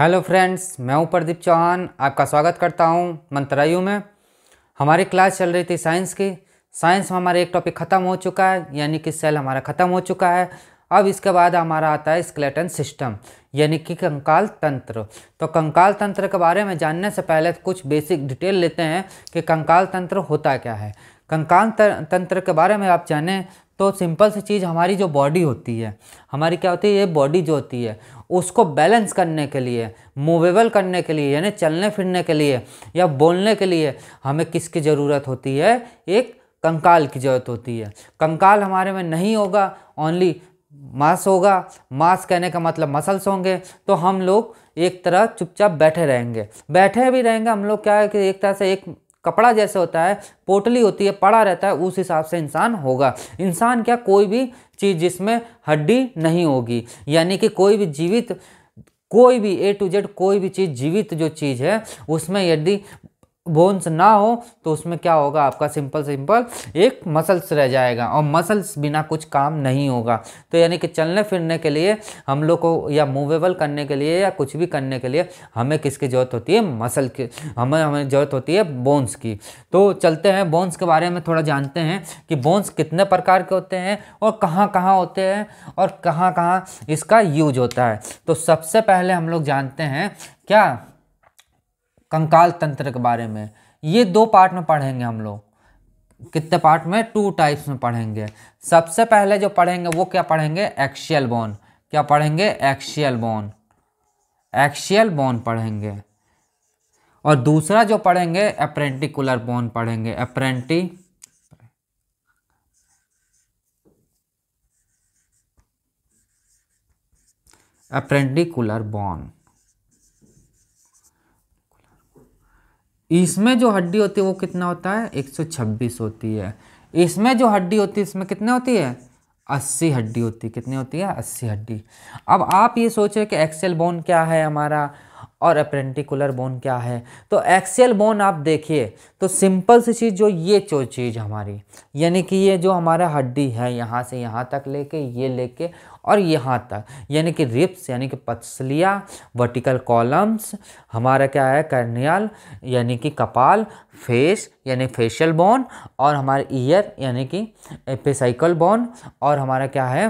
hello friends मैं हूं प्रदीप चौहान आपका स्वागत करता हूं मंत्रायु में हमारी क्लास चल रही थी साइंस की साइंस में हमारा एक टॉपिक ख़त्म हो चुका है यानी कि सेल हमारा ख़त्म हो चुका है अब इसके बाद हमारा आता है स्केलेटन सिस्टम यानी कि कंकाल तंत्र तो कंकाल तंत्र के बारे में जानने से पहले कुछ बेसिक डिटेल लेते हैं कि कंकाल तंत्र होता क्या है कंकाल तंत्र के बारे में आप जानें तो सिंपल सी चीज़ हमारी जो बॉडी होती है हमारी क्या होती है ये बॉडी जो होती है उसको बैलेंस करने के लिए मूवेबल करने के लिए यानी चलने फिरने के लिए या बोलने के लिए हमें किसकी ज़रूरत होती है एक कंकाल की ज़रूरत होती है कंकाल हमारे में नहीं होगा ओनली मांस होगा मांस कहने का मतलब मसल्स होंगे तो हम लोग एक तरह चुपचाप बैठे रहेंगे बैठे भी रहेंगे हम लोग क्या है कि एक तरह से एक कपड़ा जैसे होता है पोटली होती है पड़ा रहता है उस हिसाब से इंसान होगा इंसान क्या कोई भी चीज़ जिसमें हड्डी नहीं होगी यानी कि कोई भी जीवित कोई भी ए टू जेड कोई भी चीज़ जीवित जो चीज़ है उसमें यदि बोन्स ना हो तो उसमें क्या होगा आपका सिंपल सिंपल एक मसल्स रह जाएगा और मसल्स बिना कुछ काम नहीं होगा तो यानी कि चलने फिरने के लिए हम लोग को या मूवेबल करने के लिए या कुछ भी करने के लिए हमें किसकी ज़रूरत होती है मसल की हमें हमें ज़रूरत होती है बोन्स की तो चलते हैं बोन्स के बारे में थोड़ा जानते हैं कि बोन्स कितने प्रकार के होते हैं और कहाँ कहाँ होते हैं और कहाँ कहाँ इसका यूज होता है तो सबसे पहले हम लोग जानते हैं क्या कंकाल तंत्र के बारे में ये दो पार्ट में पढ़ेंगे हम लोग कितने पार्ट में टू टाइप्स में पढ़ेंगे सबसे पहले जो पढ़ेंगे वो क्या पढ़ेंगे एक्शियल बोन क्या पढ़ेंगे एक्शियल बोन एक्शियल बोन पढ़ेंगे और दूसरा जो पढ़ेंगे अप्रेंटिकुलर बोन पढ़ेंगे अप्रेंटी अप्रेंटिकुलर बोन इसमें जो हड्डी होती है वो कितना होता है 126 होती है इसमें जो हड्डी होती है इसमें कितने होती है अस्सी हड्डी होती है कितनी होती है अस्सी हड्डी अब आप ये सोचें कि एक्सेल बोन क्या है हमारा और अप्रेंटिकुलर बोन क्या है तो एक्सियल बोन आप देखिए तो सिंपल सी चीज़ जो ये जो चीज़ हमारी यानी कि ये जो हमारा हड्डी है यहाँ से यहाँ तक लेके ये लेके और यहाँ तक यानी कि रिप्स यानी कि पथसलिया वर्टिकल कॉलम्स हमारा क्या है कर्नियल यानी कि कपाल फेस यानी फेशियल बोन और हमारे ईयर यानी कि एपिसाइकल बोन और हमारा क्या है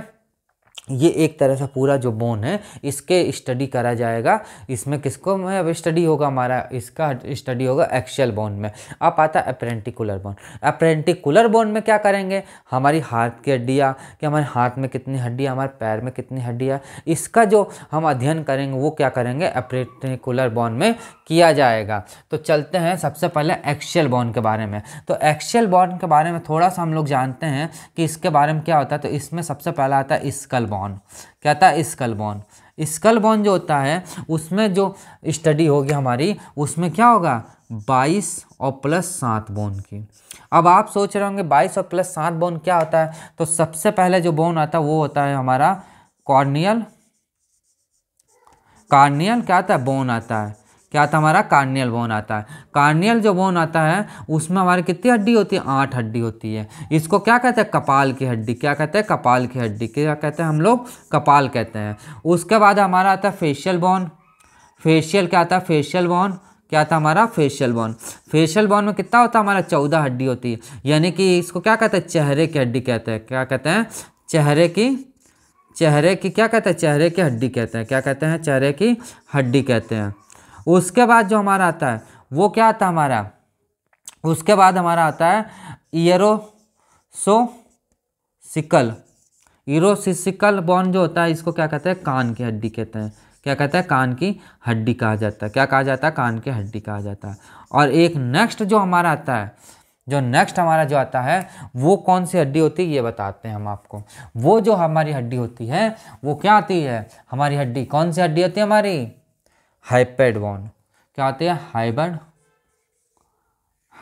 ये एक तरह से पूरा जो बोन है इसके स्टडी करा जाएगा इसमें किसको में अब स्टडी होगा हमारा इसका स्टडी होगा एक्शियल बोन में अब आता है अप्रेंटिकुलर बोन अप्रेंटिकुलर बोन में क्या करेंगे हमारी हाथ की हड्डियाँ कि हमारे हाथ में कितनी हड्डियाँ हमारे पैर में कितनी हड्डियाँ इसका जो हम अध्ययन करेंगे वो क्या करेंगे अप्रेंटिकुलर बोन में किया जाएगा तो चलते हैं सबसे पहले एक्शियल बोन के बारे में तो एक्शियल बोन के बारे में थोड़ा सा हम लोग जानते हैं कि इसके बारे में क्या होता है तो इसमें सबसे पहला आता है स्कल बोन बॉन क्या था स्कल बॉन स्कल बॉन जो होता है उसमें जो स्टडी होगी हमारी उसमें क्या होगा बाईस और प्लस सात बोन की अब आप सोच रहे होंगे बाईस और प्लस सात बोन क्या होता है तो सबसे पहले जो बोन आता है वो होता है हमारा कॉर्नियल कार्नियल क्या आता है बोन आता है क्या आता हमारा कार्नियल बोन आता है कार्नियल जो बोन आता है उसमें हमारी कितनी हड्डी होती है आठ हड्डी होती है इसको क्या कहते हैं कपाल की हड्डी क्या कहते हैं कपाल की हड्डी क्या कहते हैं हम लोग कपाल कहते हैं उसके बाद हमारा आता है फेशियल बोन फेशियल क्या आता है फेशियल बोन क्या था हमारा फेशियल बोन फेशियल बोन में कितना होता है हमारा चौदह हड्डी होती है यानी कि इसको क्या कहते हैं चेहरे की हड्डी कहते हैं क्या कहते हैं चेहरे की चेहरे की क्या कहते हैं चेहरे की हड्डी कहते हैं क्या कहते हैं चेहरे की हड्डी कहते हैं उसके बाद जो हमारा आता है वो क्या आता है हमारा उसके बाद हमारा आता है ईरोसोसिकल सिकल बॉन जो होता है इसको क्या कहते हैं कान की हड्डी कहते हैं क्या कहते हैं कान की हड्डी कहा जाता है क्या कहा जाता है कान की हड्डी कहा जाता है और एक नेक्स्ट जो हमारा आता है जो नेक्स्ट हमारा जो आता है वो कौन सी हड्डी होती है ये बताते हैं हम आपको वो जो हमारी हड्डी होती है वो क्या आती है हमारी हड्डी कौन सी हड्डी होती है हमारी हाइपेड बॉन क्या आते हैं हाइबर्ड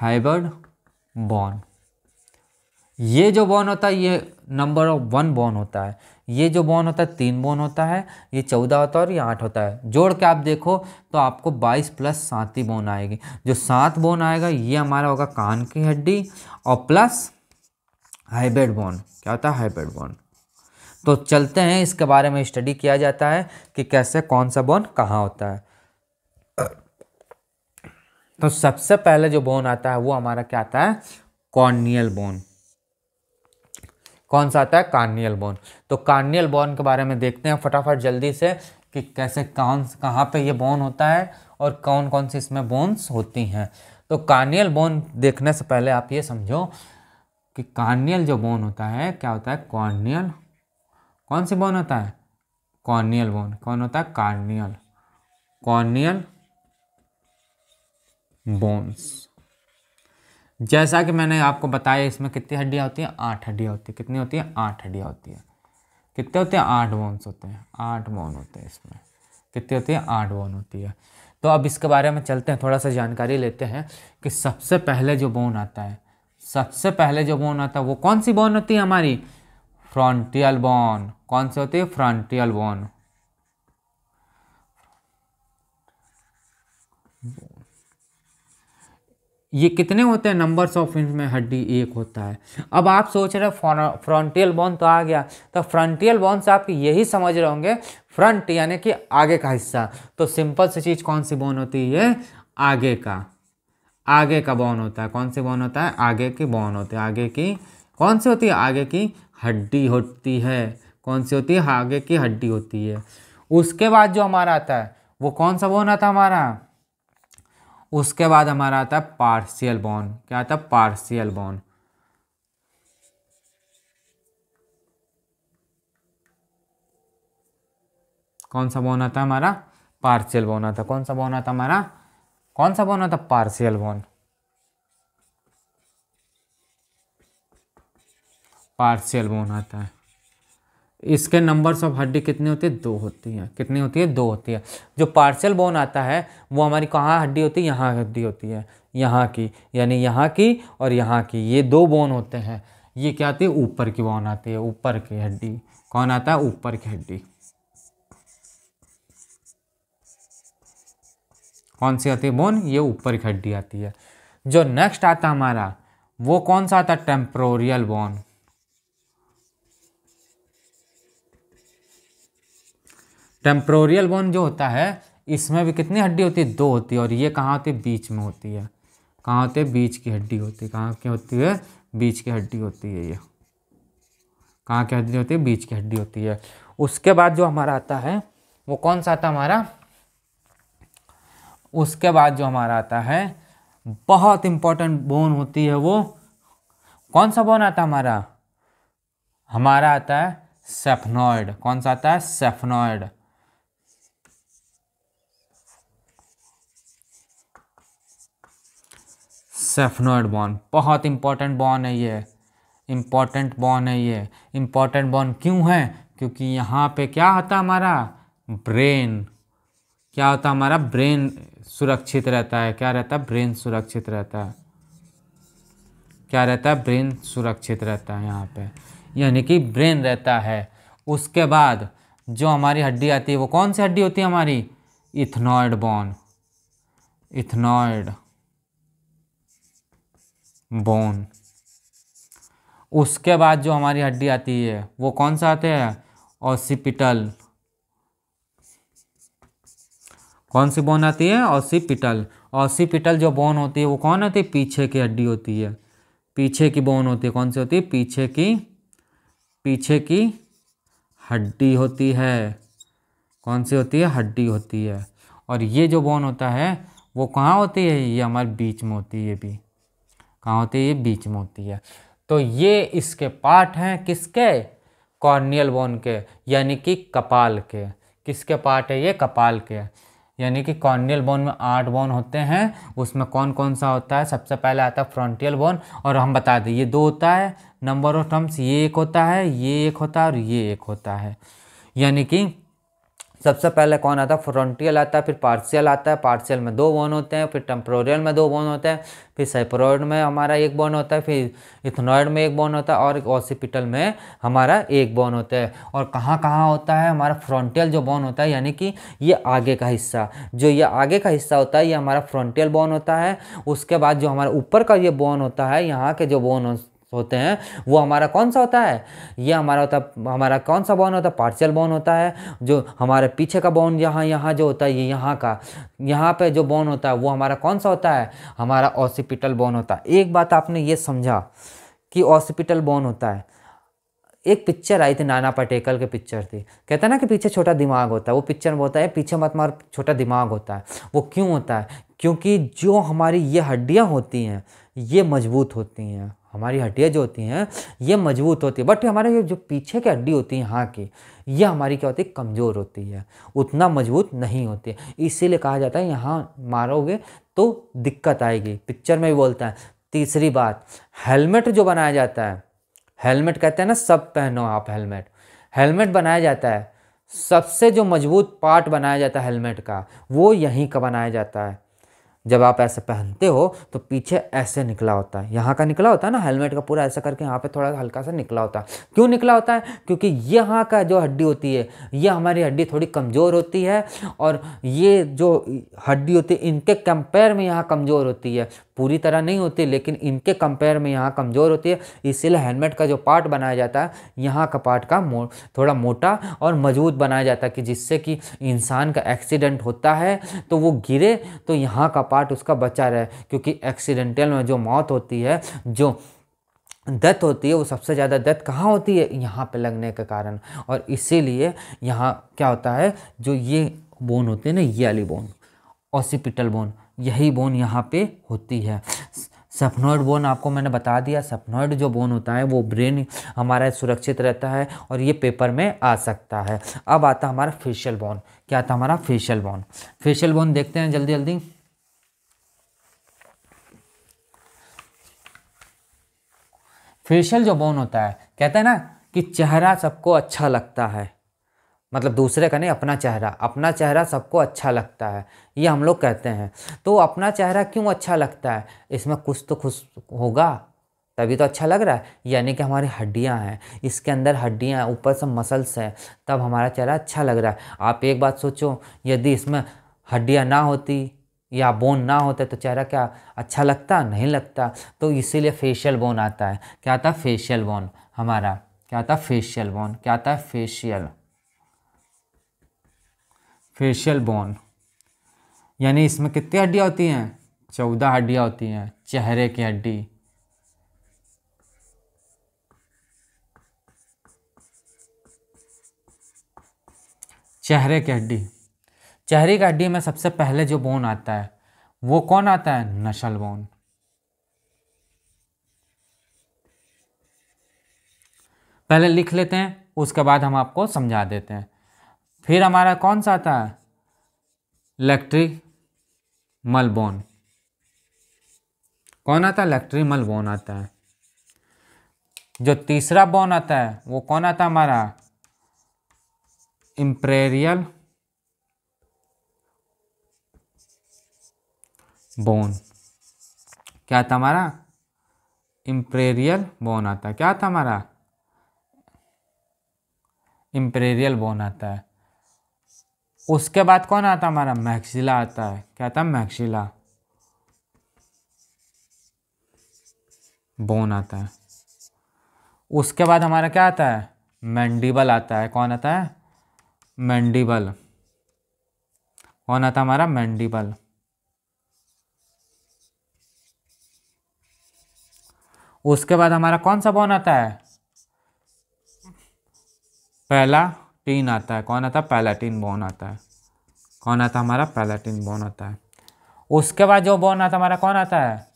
हाइबर्ड बॉन ये जो बॉन होता है ये नंबर ऑफ वन बॉन होता है ये जो बॉन होता है तीन बॉन होता है ये चौदह होता है और ये आठ होता है जोड़ के आप देखो तो आपको बाईस प्लस सात ही बोन आएगी जो सात बोन आएगा ये हमारा होगा कान की हड्डी और प्लस हाइब्रिड बोन क्या होता है हाइब्रिड बोन तो चलते हैं इसके बारे में स्टडी किया जाता है कि कैसे कौन सा बोन कहाँ होता है तो सबसे पहले जो बोन आता है वो हमारा क्या आता है कॉर्नियल बोन कौन सा आता है कार्नियल बोन तो कार्नियल बोन के बारे में देखते हैं फटाफट जल्दी से कि कैसे कौन कहाँ पे ये बोन होता है और कौन कौन सी इसमें बोन्स होती हैं तो कार्नियल बोन देखने से पहले आप ये समझो कि कार्नियल जो बोन होता है क्या होता है कॉर्नियल कौन सी बोन होता है कॉर्नियल बोन कौन होता है कार्नियल कॉर्नियल बोन्स जैसा कि मैंने आपको बताया इसमें कितनी हड्डियाँ होती हैं आठ हड्डियाँ होती हैं कितनी होती हैं आठ हड्डियाँ होती हैं कितने होते हैं आठ बोन्स होते हैं आठ बोन होते हैं इसमें कितनी होती है आठ बोन होती है तो अब इसके बारे में चलते हैं थोड़ा सा जानकारी लेते हैं कि सबसे पहले जो बोन आता है सबसे पहले जो बोन आता है वो कौन सी बोन होती है हमारी फ्रंटियल बोन कौन सी होती है फ्रंटियल बोन ये कितने होते हैं नंबर्स ऑफ इंच में हड्डी एक होता है अब आप सोच रहे हैं फ्रंटियल बोन तो आ गया तो फ्रंटियल बोन से आप यही समझ रहे होंगे फ्रंट यानी कि आगे का हिस्सा तो सिंपल सी चीज़ कौन सी बोन होती है आगे का आगे का बोन होता है कौन सी बोन होता है आगे की बोन होती है आगे की कौन सी होती है आगे की हड्डी होती है कौन सी होती है आगे की हड्डी होती है उसके बाद जो हमारा आता है वो कौन सा बोन आता है हमारा उसके बाद हमारा आता है पार्शियल बोन क्या आता है पार्शियल बॉन्ड कौन सा बोन आता हमारा पार्शियल बोन आता कौन सा बॉन आता हमारा कौन सा बोन आता पार्शियल बॉन पार्शियल बोन आता है इसके नंबर्स ऑफ हड्डी कितनी होती है दो होती है कितनी होती है दो होती है जो पार्शियल बोन आता है वो हमारी कहाँ हड्डी होती है यहाँ हड्डी होती है यहाँ की यानी यहाँ की और यहाँ की ये दो बोन होते हैं ये क्या आती है ऊपर की बोन आती है ऊपर की हड्डी कौन आता है ऊपर की हड्डी कौन सी आती है बोन ये ऊपर की हड्डी आती है जो नेक्स्ट आता हमारा वो कौन सा आता है टेम्प्रोरियल बोन टेम्प्रोरियल बोन जो होता है इसमें भी कितनी हड्डी होती है दो होती है और ये कहाँ होती है बीच में होती है कहाँ होती है बीच की हड्डी होती है कहाँ की होती है बीच की हड्डी होती है ये कहाँ की हड्डी होती है बीच की हड्डी होती है उसके बाद जो हमारा आता है वो कौन सा आता हमारा उसके बाद जो हमारा आता है बहुत इंपॉर्टेंट बोन होती है वो कौन सा बोन आता हमारा हमारा आता है सेफनॉइड कौन सा आता है सेफनॉइड सेफनोइड बॉन बहुत इंपॉर्टेंट बॉन है ये इम्पॉर्टेंट बॉन है ये इम्पॉर्टेंट बॉन क्यों है क्योंकि यहाँ पे क्या होता हमारा ब्रेन क्या होता हमारा ब्रेन सुरक्षित रहता है क्या रहता है ब्रेन सुरक्षित रहता है क्या रहता है ब्रेन सुरक्षित रहता है यहाँ पे यानी कि ब्रेन रहता है उसके बाद जो हमारी हड्डी आती है वो कौन सी हड्डी होती है हमारी इथनॉइड बॉन इथनॉइड बोन उसके बाद जो हमारी हड्डी आती है वो कौन सा आते हैं ऑसिपिटल कौन सी बोन आती है ऑसिपिटल ऑसिपिटल जो बोन होती है वो कौन होती है पीछे की हड्डी होती है पीछे की बोन होती है कौन सी होती है पीछे की पीछे की हड्डी होती है कौन सी होती है हड्डी होती है और ये जो बोन होता है वो कहाँ होती है ये हमारे बीच में होती है ये भी कहाँ होती है ये बीच में होती है तो ये इसके पार्ट हैं किसके कॉर्नियल बोन के यानी कि कपाल के किसके पार्ट है ये कपाल के यानी कि कॉर्नियल बोन में आठ बोन होते हैं उसमें कौन कौन सा होता है सबसे पहले आता है फ्रंटियल बोन और हम बता दें ये दो होता है नंबर ऑफ टर्म्स ये एक होता है ये एक होता है और ये एक होता है यानी कि सबसे पहले कौन आता है फ्रंटियल आता है फिर पार्शियल आता है पार्शियल में दो बोन होते हैं फिर टेम्प्रोरियल में दो बोन होते हैं फिर सेप्रोइड में हमारा एक बोन होता है फिर इथनॉइड में एक बोन होता है और ऑसिपिटल में हमारा एक बोन होता है और कहाँ कहाँ होता है हमारा फ्रंटियल जो बोन होता है यानी कि ये आगे का हिस्सा जो ये आगे का हिस्सा होता है ये हमारा फ्रंटियल बोन होता है उसके बाद जो हमारा ऊपर का ये बोन होता है यहाँ के जो बोन होते हैं वो हमारा कौन सा होता है ये हमारा होता हमारा कौन सा बॉन होता है पार्शियल बॉन होता है जो हमारे पीछे का बॉन यहाँ यहाँ जो होता है ये यहाँ का यहाँ पे जो बॉन होता है वो हमारा कौन सा होता है हमारा ऑसिपिटल बॉन होता है एक बात आपने ये समझा कि ऑसिपिटल बॉन होता है एक पिक्चर आई थी नाना पटेकल की पिक्चर थी कहता है ना कि पीछे छोटा दिमाग होता है वो पिक्चर में होता है पीछे मत मार छोटा दिमाग होता है वो क्यों होता है क्योंकि जो हमारी ये हड्डियाँ होती हैं ये मजबूत होती हैं हमारी हड्डियाँ जो होती हैं ये मजबूत होती है बट हमारे जो पीछे की हड्डी होती है यहाँ की ये हमारी क्या होती है कमज़ोर होती है उतना मजबूत नहीं होती इसीलिए कहा जाता है यहाँ मारोगे तो दिक्कत आएगी पिक्चर में भी बोलता है तीसरी बात हेलमेट जो बनाया जाता है हेलमेट कहते हैं ना सब पहनो आप हेलमेट हेलमेट बनाया जाता है सबसे जो मजबूत पार्ट बनाया जाता है हेलमेट का वो यहीं का बनाया जाता है जब आप ऐसे पहनते हो तो पीछे ऐसे निकला होता है यहाँ का निकला होता है ना हेलमेट का पूरा ऐसा करके यहाँ पे थोड़ा हल्का सा निकला होता है क्यों निकला होता है क्योंकि यहाँ का जो हड्डी होती है ये हमारी हड्डी थोड़ी कमज़ोर होती है और ये जो हड्डी होती है इनके कंपेयर में यहाँ कमज़ोर होती है पूरी तरह नहीं होती लेकिन इनके कंपेयर में यहाँ कमज़ोर होती है इसीलिए हेलमेट का जो पार्ट बनाया जाता है यहाँ का पार्ट का मो, थोड़ा मोटा और मजबूत बनाया जाता है कि जिससे कि इंसान का एक्सीडेंट होता है तो वो गिरे तो यहाँ का पार्ट उसका बचा रहे क्योंकि एक्सीडेंटल में जो मौत होती है जो दत्त होती है वो सबसे ज़्यादा दत्त कहाँ होती है यहाँ पे लगने के कारण और इसीलिए यहाँ क्या होता है जो ये बोन होते हैं ना ये वाली बोन ऑसिपिटल बोन यही बोन यहाँ पे होती है सफनोइड बोन आपको मैंने बता दिया सफनोइड जो बोन होता है वो ब्रेन हमारा सुरक्षित रहता है और ये पेपर में आ सकता है अब आता हमारा फेशियल बोन क्या आता हमारा फेशियल बोन फेशियल बोन देखते हैं जल्दी जल्दी फेशियल जो बोन होता है कहते हैं ना कि चेहरा सबको अच्छा लगता है मतलब दूसरे का नहीं अपना चेहरा अपना चेहरा सबको अच्छा लगता है ये हम लोग कहते हैं तो अपना चेहरा क्यों अच्छा लगता है इसमें कुछ तो खुश होगा तभी तो अच्छा लग रहा है यानी कि हमारी हड्डियां हैं इसके अंदर हड्डियां हैं ऊपर से मसल्स हैं तब हमारा चेहरा अच्छा लग रहा है आप एक बात सोचो यदि इसमें हड्डियां ना होती या बोन ना होते तो चेहरा क्या अच्छा लगता नहीं लगता तो इसीलिए फेशियल बोन आता है क्या आता है फेशियल बोन हमारा क्या आता है फेशियल बोन क्या आता है फेशियल फेशियल बोन यानी इसमें कितनी हड्डियाँ होती हैं चौदह हड्डियाँ होती हैं चेहरे की हड्डी चेहरे की हड्डी चेहरे की हड्डी में सबसे पहले जो बोन आता है वो कौन आता है नशल बोन पहले लिख लेते हैं उसके बाद हम आपको समझा देते हैं फिर हमारा कौन सा आता है इलेक्ट्रिक मलबोन कौन आता है इलेक्ट्रिक मलबोन आता है जो तीसरा बोन आता है वो कौन आता है हमारा इम्प्रेरियल बोन क्या था हमारा इम्प्रेरियल बोन आता है क्या था हमारा इम्प्रेरियल बोन आता है उसके बाद कौन आता हमारा मैक्सिला आता है क्या आता है मैक्सिला बोन आता है उसके बाद हमारा क्या आता है मैंडिबल आता है कौन आता है मैंडिबल कौन आता हमारा मैंडिबल उसके बाद हमारा कौन सा बोन आता है पहला टीन आता है कौन आता है पैलेटिन बोन आता है कौन आता हमारा पैलेटिन बोन आता है उसके बाद जो बोन आता हमारा कौन आता है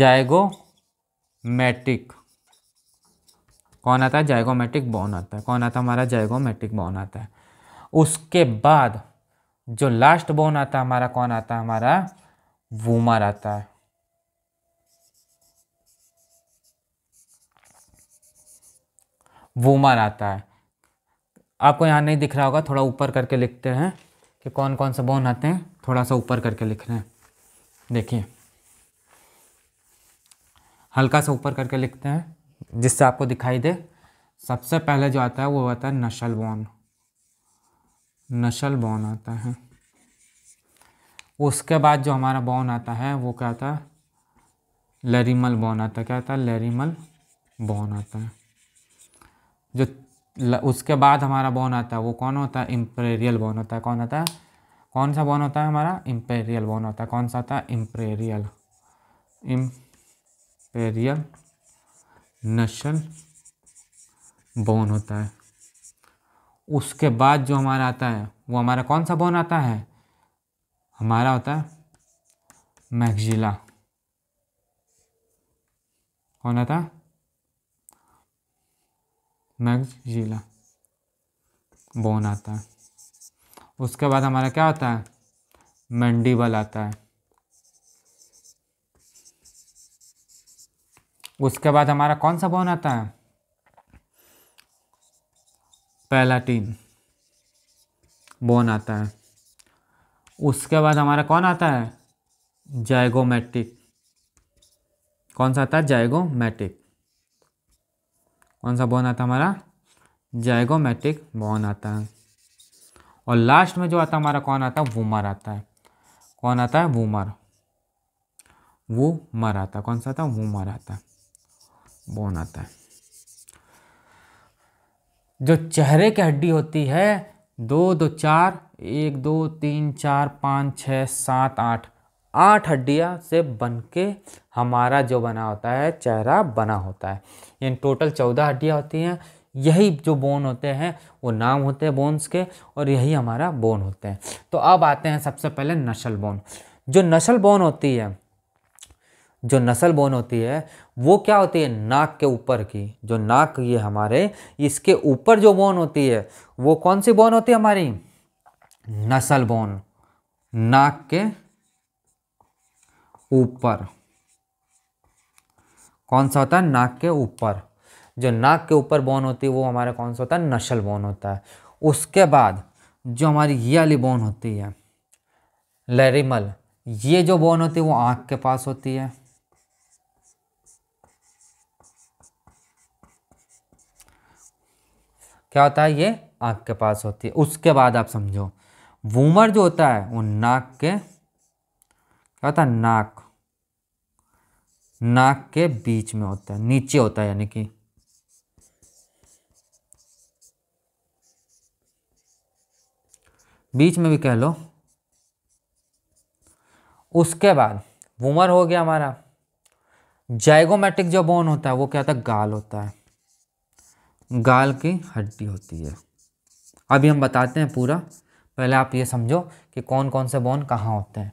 जायगोमेटिक कौन आता है जायगोमेटिक बोन आता है कौन आता हमारा जायगोमेटिक बोन आता है उसके बाद जो लास्ट बोन आता है हमारा कौन आता है हमारा वूमर आता है वूमर आता है आपको यहाँ नहीं दिख रहा होगा थोड़ा ऊपर करके लिखते हैं कि कौन कौन से बोन आते हैं थोड़ा सा ऊपर करके लिख रहे हैं देखिए हल्का सा ऊपर करके लिखते हैं जिससे आपको दिखाई दे सबसे पहले जो आता है वो आता है नशल बोन नशल बोन आता है उसके बाद जो हमारा बोन आता है वो क्या आता है लेरिमल बॉन आता है क्या आता है लेरिमल बोन आता है जो उसके बाद हमारा बॉन आता है वो कौन होता है इम्पेरियल बॉन होता है कौन आता है कौन सा बॉन होता है हमारा इम्पेरियल बॉन होता है कौन सा आता है इम्पेरियल इम्पेरियल नशल बॉन होता है उसके बाद जो हमारा आता है वो हमारा कौन सा बॉन आता है हमारा होता है मैगजिला कौन आता है मैगजीला बोन आता है उसके बाद हमारा क्या होता है मंडीबल आता है उसके बाद हमारा कौन सा बोन आता है पैलाटीन बोन आता है उसके बाद हमारा कौन आता है जायगोमेटिक कौन सा आता है जायगोमेटिक कौन सा बॉन आता हमारा जैगोमेटिक बॉन आता है और लास्ट में जो आता हमारा कौन आता है वूमर आता है कौन आता है वूमर वो मर आता कौन सा आता वो मर आता बोन आता है जो चेहरे की हड्डी होती है दो दो चार एक दो तीन चार पाँच छ सात आठ आठ हड्डियाँ से बन के हमारा जो बना होता है चेहरा बना होता है यानी टोटल चौदह हड्डियाँ होती हैं यही जो बोन होते हैं वो नाम होते हैं बोन्स के और यही हमारा बोन होते हैं तो अब आते हैं सबसे पहले नशल बोन जो नशल बोन होती है जो नसल बोन होती है वो क्या होती है नाक के ऊपर की जो नाक ये हमारे इसके ऊपर जो बोन होती है वो कौन सी बोन होती है हमारी नसल बोन नाक के ऊपर कौन सा होता है नाक के ऊपर जो नाक के ऊपर बोन होती है वो हमारा कौन सा होता है नशल बोन होता है उसके बाद जो हमारी ये वाली बोन होती है लेरिमल ये जो बोन होती है वो आँख के पास होती है क्या होता है ये आँख के पास होती है उसके बाद आप समझो वूमर जो होता है वो नाक के क्या होता है नाक नाक के बीच में होता है नीचे होता है यानी कि बीच में भी कह लो उसके बाद वूमर हो गया हमारा जाइगोमेटिक जो बोन होता है वो क्या होता है गाल होता है गाल की हड्डी होती है अभी हम बताते हैं पूरा पहले आप ये समझो कि कौन कौन से बोन कहाँ होते हैं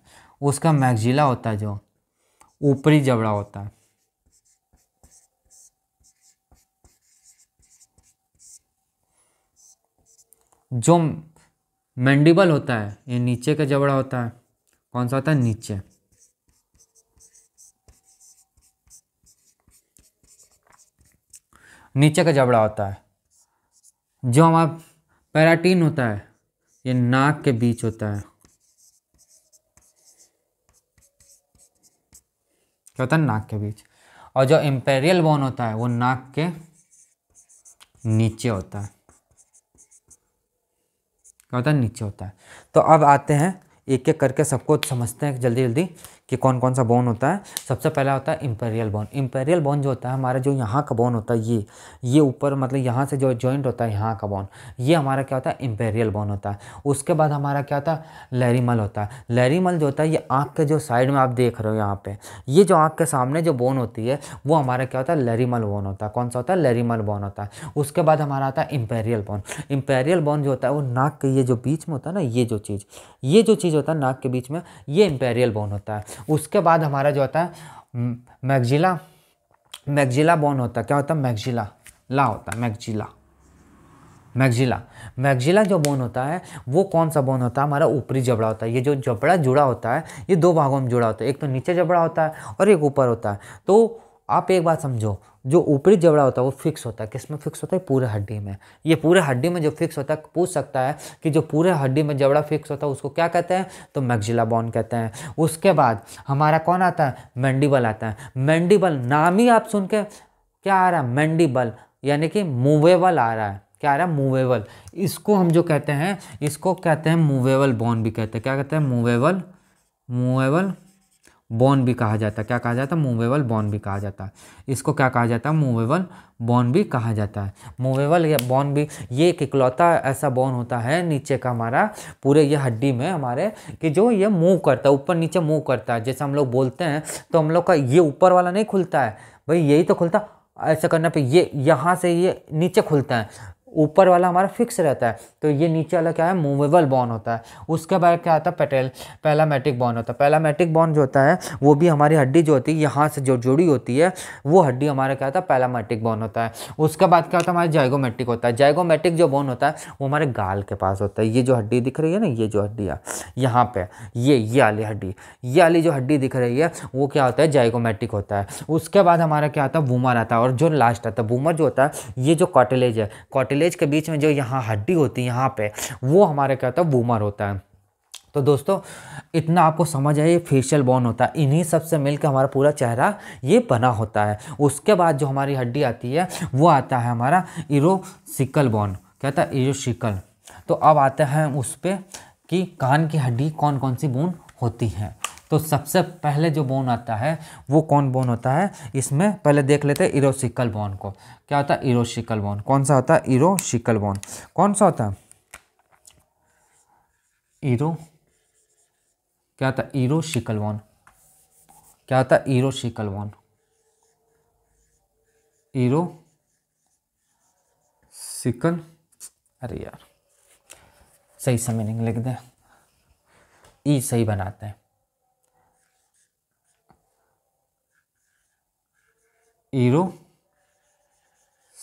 उसका मैगजिला होता है जो ऊपरी जबड़ा होता है जो मैंडिबल होता है ये नीचे का जबड़ा होता है कौन सा होता है नीचे नीचे का जबड़ा होता है जो हमारा पैराटीन होता है ये नाक के बीच होता है क्या होता है नाक के बीच और जो इम्पेरियल बोन होता है वो नाक के नीचे होता है क्या होता है नीचे होता है तो अब आते हैं एक एक करके सबको समझते हैं जल्दी जल्दी कि कौन कौन सा बोन होता है सबसे पहला होता है इम्पेरियल बोन इम्पेरियल बोन जो होता है हमारा जो यहाँ का बोन होता है ये ये ऊपर मतलब यहाँ से जो जॉइंट होता है यहाँ का बोन ये हमारा क्या होता है इम्पेरियल बोन होता है उसके बाद हमारा क्या होता है लैरिमल होता है लैरिमल जो होता है ये आँख के जो साइड में आप देख रहे हो यहाँ पर ये जो आँख के सामने जो बोन होती है वो हमारा क्या होता है लैरिमल बोन होता है कौन सा होता है लैरिमल बोन होता है उसके बाद हमारा आता है इम्पेरियल बोन इम्पेरियल बोन जो होता है वो नाक के ये जो बीच में होता है ना ये जो चीज़ ये जो चीज़ होता है नाक के बीच में ये इम्पेरियल बोन होता है उसके बाद हमारा जो होता है मैगजिला मैगजिला बॉन होता है क्या होता है मैगजिला ला होता है मैगजिला मैगजिला मैगजिला जो बोन होता है वो कौन सा बोन होता है हमारा ऊपरी जबड़ा होता है ये जो जबड़ा जुड़ा होता है ये दो भागों में जुड़ा होता है एक तो नीचे जबड़ा होता है और एक ऊपर होता है तो आप एक बात समझो जो ऊपरी जबड़ा होता है वो फिक्स होता है किस में फिक्स होता है पूरे हड्डी में ये पूरे हड्डी में जो फिक्स होता है पूछ सकता है कि जो पूरे हड्डी में जबड़ा फिक्स होता है उसको क्या कहते हैं तो मैगजिला बॉन कहते हैं उसके बाद हमारा कौन आता है मैंडिबल आता है मैंडिबल नाम ही आप सुन के क्या आ रहा है मैंडिबल यानी कि मूवेबल आ रहा है क्या आ रहा है मूवेबल इसको हम जो कहते हैं इसको कहते हैं मूवेबल बॉन भी कहते हैं क्या कहते हैं मूवेबल मूवेबल बॉन भी कहा जाता है क्या कहा जाता है मूवेबल बॉन भी कहा जाता है इसको क्या कहा जाता है मूवेबल बॉन भी कहा जाता है मूवेबल या बॉन भी ये एक इकलौता ऐसा बॉन होता है नीचे का हमारा पूरे ये हड्डी में हमारे कि जो ये मूव करता है ऊपर नीचे मूव करता है जैसे हम लोग बोलते हैं तो हम लोग का ये ऊपर वाला नहीं खुलता है भाई यही तो खुलता ऐसा करने पे ये यहाँ से ये नीचे खुलता है ऊपर वाला हमारा फिक्स रहता है तो ये नीचे वाला क्या है मूवेबल बॉन होता है उसके बाद क्या आता है पेटेल पैलामेटिक बॉन होता है पैलामेटिक बॉन जो होता है वो भी हमारी हड्डी जो होती है यहाँ से जो जुड़ी होती है वो हड्डी हमारा क्या होता है पैलामेटिक बॉन होता है उसके बाद क्या होता है हमारा जाइगोमेट्रिक होता है जाइगोमेट्रिक जो बॉन होता है वो हमारे गाल के पास होता है ये जो हड्डी दिख रही है ना ये जो हड्डी है यहाँ पर ये ये वाली हड्डी ये वाली जो हड्डी दिख रही है वो क्या होता है जाइगोमेट्रिक होता है उसके बाद हमारा क्या होता है वूमर आता है और जो लास्ट आता है वूमर जो होता है ये जो कॉटेलेज है कॉटेलेज कार्टिलेज के बीच में जो यहाँ हड्डी होती है यहाँ पे वो हमारा क्या होता है वूमर होता है तो दोस्तों इतना आपको समझ आए ये फेशियल बोन होता है इन्हीं सब से मिलकर हमारा पूरा चेहरा ये बना होता है उसके बाद जो हमारी हड्डी आती है वो आता है हमारा इरोसिकल बोन कहता है इरोसिकल तो अब आते हैं उस पर कि कान की हड्डी कौन कौन सी बोन होती है तो सबसे पहले जो बोन आता है वो कौन बोन होता है इसमें पहले देख लेते हैं इरोसिकल बोन को क्या होता है इरोसिकल बोन कौन सा होता है इरोसिकल बोन कौन सा होता है इरो क्या होता है इरोसिकल बोन क्या होता है इरोसिकल बोन इरो सिकल अरे यार सही से नहीं लिख दे ई सही बनाते हैं एरो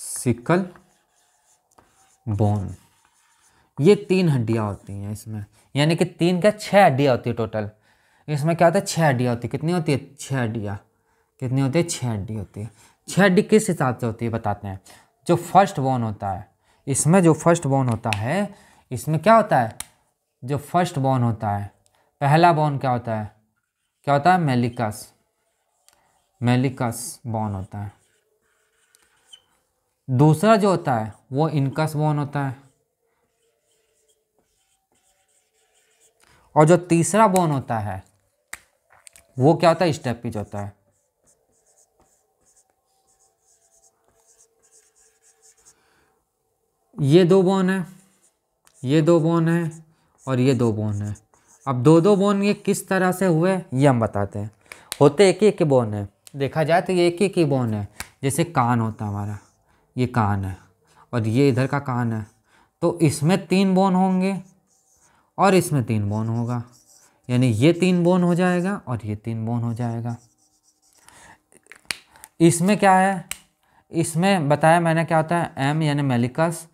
सिकल बोन ये तीन हड्डियाँ होती हैं इसमें यानी कि तीन का छः हड्डियाँ होती है टोटल इसमें क्या होता है छः हड्डियाँ होती है कितनी होती है छः हड्डियाँ कितनी होती है छः हड्डी होती है छः हड्डी किस हिसाब से होती है बताते हैं जो फर्स्ट बोन होता है इसमें जो फर्स्ट बोन होता है इसमें क्या होता है जो फर्स्ट बोन होता है पहला बोन क्या होता है क्या होता है मेलिकस मेलिकस बॉन होता है दूसरा जो होता है वो इनकस बॉन होता है और जो तीसरा बॉन होता है वो क्या होता है स्टेपिज होता है ये दो बोन है ये दो बोन है और ये दो बोन है अब दो दो बोन ये किस तरह से हुए ये हम बताते हैं होते एक एक बोन है देखा जाए तो ये एक ही की बोन है जैसे कान होता है हमारा ये कान है और ये इधर का कान है तो इसमें तीन बोन होंगे और इसमें तीन बोन होगा यानी ये तीन बोन हो जाएगा और ये तीन बोन हो जाएगा इसमें क्या है इसमें बताया मैंने क्या होता है एम यानी मेलिकस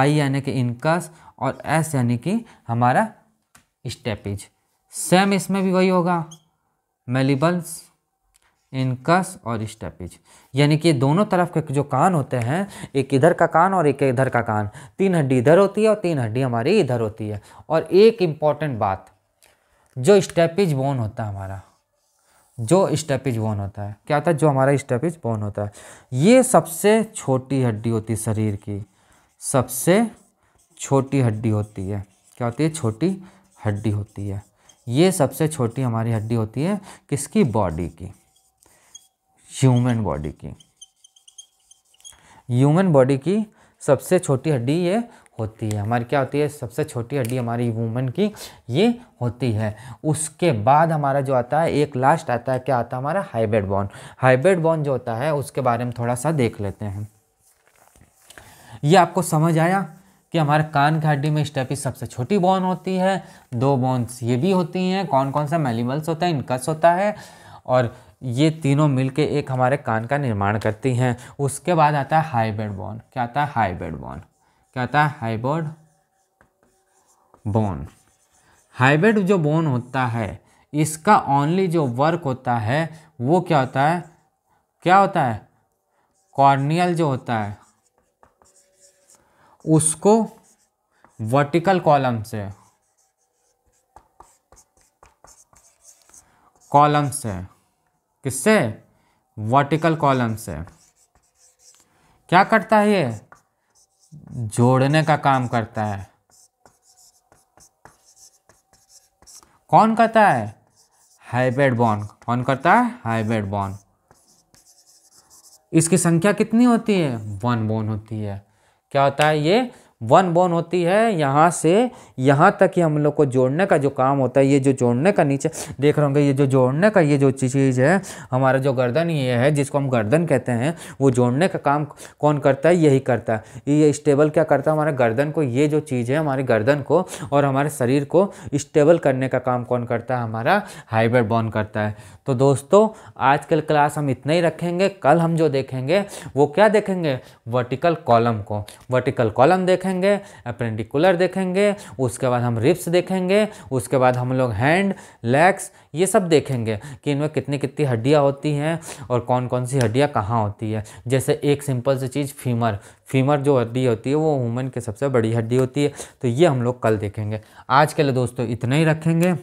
आई यानी कि इनकस और एस यानी कि हमारा स्टेपिज सेम इसमें भी वही होगा मेलिबल्स इनकस और स्टेपिज यानी कि दोनों तरफ के जो कान होते हैं एक इधर का कान और एक इधर का कान तीन हड्डी इधर होती है और तीन हड्डी हमारी इधर होती है और एक इम्पॉर्टेंट बात जो स्टेपिज बोन होता है हमारा जो स्टेपिज बोन होता है क्या होता है जो हमारा स्टेपिज बोन होता है ये सबसे छोटी हड्डी होती है शरीर की सबसे छोटी हड्डी होती है क्या होती है छोटी हड्डी होती है ये सबसे छोटी हमारी हड्डी होती है किसकी बॉडी की ह्यूमन बॉडी की ह्यूमन बॉडी की सबसे छोटी हड्डी ये होती है हमारी क्या होती है सबसे छोटी हड्डी हमारी वूमेन की ये होती है उसके बाद हमारा जो आता है एक लास्ट आता है क्या आता है हमारा हाइब्रिड बॉन हाइब्रिड बॉन जो होता है उसके बारे में थोड़ा सा देख लेते हैं ये आपको समझ आया कि हमारे कान की हड्डी में स्टेपी सबसे छोटी बॉन होती है दो बॉन्स ये भी होती हैं कौन कौन सा मेलिमल्स होता है इनकस होता है और ये तीनों मिलके एक हमारे कान का निर्माण करती हैं उसके बाद आता है हाइब्रिड बोन क्या आता है हाइब्रिड बोन क्या आता है हाइब्रिड बोन हाइब्रिड जो बोन होता है इसका ओनली जो वर्क होता है वो क्या होता है क्या होता है कॉर्नियल जो होता है उसको वर्टिकल कॉलम से कॉलम से किससे वर्टिकल कॉलम से क्या करता है ये जोड़ने का काम करता है कौन करता है हाइब्रिड बॉन्ड कौन करता है हाइब्रिड बॉन्ड इसकी संख्या कितनी होती है वन बोन होती है क्या होता है ये वन बोन होती है यहाँ से यहाँ तक ही हम लोग को जोड़ने का जो काम होता है ये जो जोड़ने का नीचे देख रहे होंगे ये जो जोड़ने का ये जो चीज़ है हमारा जो गर्दन ये है जिसको हम गर्दन कहते हैं वो जोड़ने का काम कौन करता है यही करता है ये स्टेबल क्या करता है हमारे गर्दन को ये जो चीज़ है हमारे गर्दन को और हमारे शरीर को स्टेबल करने का काम कौन करता है हमारा हाइब्रिड बोन करता है तो दोस्तों आज कल क्लास हम इतना ही रखेंगे कल हम जो देखेंगे वो क्या देखेंगे वर्टिकल कॉलम को वर्टिकल कॉलम देखेंगे देखेंगे अपेंडिकुलर देखेंगे उसके बाद हम रिप्स देखेंगे उसके बाद हम लोग हैंड लेग्स ये सब देखेंगे कि इनमें कितनी कितनी हड्डियाँ होती हैं और कौन कौन सी हड्डियाँ कहाँ होती है जैसे एक सिंपल सी चीज़ फीमर फीमर जो हड्डी होती है वो वुमेन की सबसे बड़ी हड्डी होती है तो ये हम लोग कल देखेंगे आज के लिए दोस्तों इतना ही रखेंगे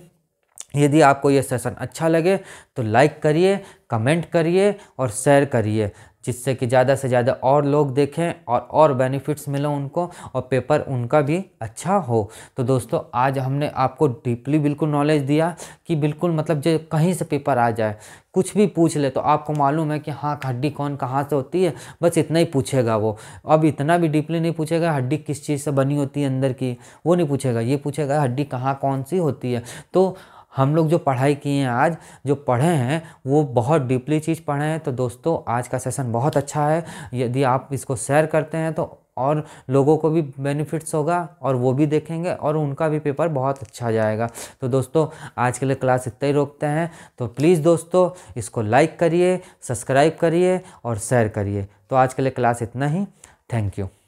यदि आपको ये सेशन अच्छा लगे तो लाइक करिए कमेंट करिए और शेयर करिए जिससे कि ज़्यादा से ज़्यादा और लोग देखें और और बेनिफिट्स मिलें उनको और पेपर उनका भी अच्छा हो तो दोस्तों आज हमने आपको डीपली बिल्कुल नॉलेज दिया कि बिल्कुल मतलब जो कहीं से पेपर आ जाए कुछ भी पूछ ले तो आपको मालूम है कि हाँ हड्डी कौन कहाँ से होती है बस इतना ही पूछेगा वो अब इतना भी डीपली नहीं पूछेगा हड्डी किस चीज़ से बनी होती है अंदर की वो नहीं पूछेगा ये पूछेगा हड्डी कहाँ कौन सी होती है तो हम लोग जो पढ़ाई किए हैं आज जो पढ़े हैं वो बहुत डीपली चीज़ पढ़े हैं तो दोस्तों आज का सेशन बहुत अच्छा है यदि आप इसको शेयर करते हैं तो और लोगों को भी बेनिफिट्स होगा और वो भी देखेंगे और उनका भी पेपर बहुत अच्छा जाएगा तो दोस्तों आज के लिए क्लास इतना ही रोकते हैं तो प्लीज़ दोस्तों इसको लाइक करिए सब्सक्राइब करिए और शेयर करिए तो आज के लिए क्लास इतना ही थैंक यू